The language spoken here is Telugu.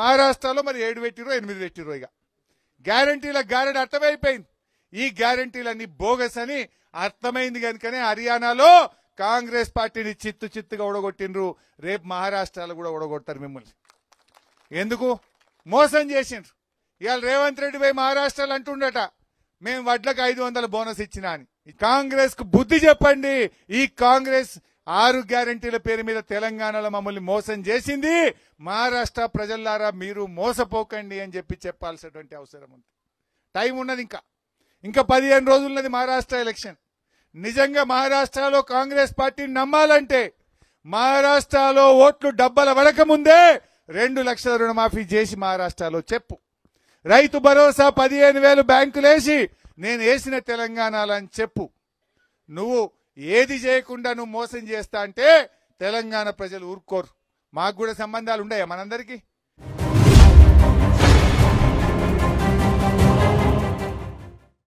మహారాష్ట్రలో మరి ఏడు పెట్టిరో ఎనిమిది పెట్టిరో ఇక గ్యారంటీల గ్యారెంటీ అర్థమైపోయింది ఈ గ్యారంటీలన్నీ బోగస్ అని అర్థమైంది కనుకనే హర్యానాలో కాంగ్రెస్ పార్టీని చిత్తు చిత్తుగా ఓడగొట్టిండ్రు రేపు మహారాష్ట్రలో కూడా ఓడగొడతారు మిమ్మల్ని ఎందుకు మోసం చేసిండ్రు ఇవాళ రేవంత్ రెడ్డి పోయి మహారాష్ట్రలో అంటుండట మేము వడ్లకు ఐదు బోనస్ ఇచ్చినా అని కాంగ్రెస్ కు బుద్ధి చెప్పండి ఈ కాంగ్రెస్ ఆరు గ్యారంటీల పేరు మీద తెలంగాణలో మమ్మల్ని మోసం చేసింది మహారాష్ట్ర ప్రజల్లారా మీరు మోసపోకండి అని చెప్పి చెప్పాల్సినటువంటి అవసరం ఉంది టైం ఉన్నది ఇంకా ఇంకా పదిహేను రోజులున్నది మహారాష్ట్ర ఎలక్షన్ నిజంగా మహారాష్ట్రలో కాంగ్రెస్ పార్టీని నమ్మాలంటే మహారాష్ట్రలో ఓట్లు డబ్బల వడక ముందే రెండు లక్షల రుణమాఫీ చేసి మహారాష్ట్రలో చెప్పు రైతు భరోసా పదిహేను వేలు బ్యాంకులేసి నేను వేసిన తెలంగాణలో అని చెప్పు నువ్వు ఏది చేయకుండా నువ్వు మోసం చేస్తా అంటే తెలంగాణ ప్రజలు ఊరుకోరు మాకు కూడా సంబంధాలు ఉన్నాయా మనందరికీ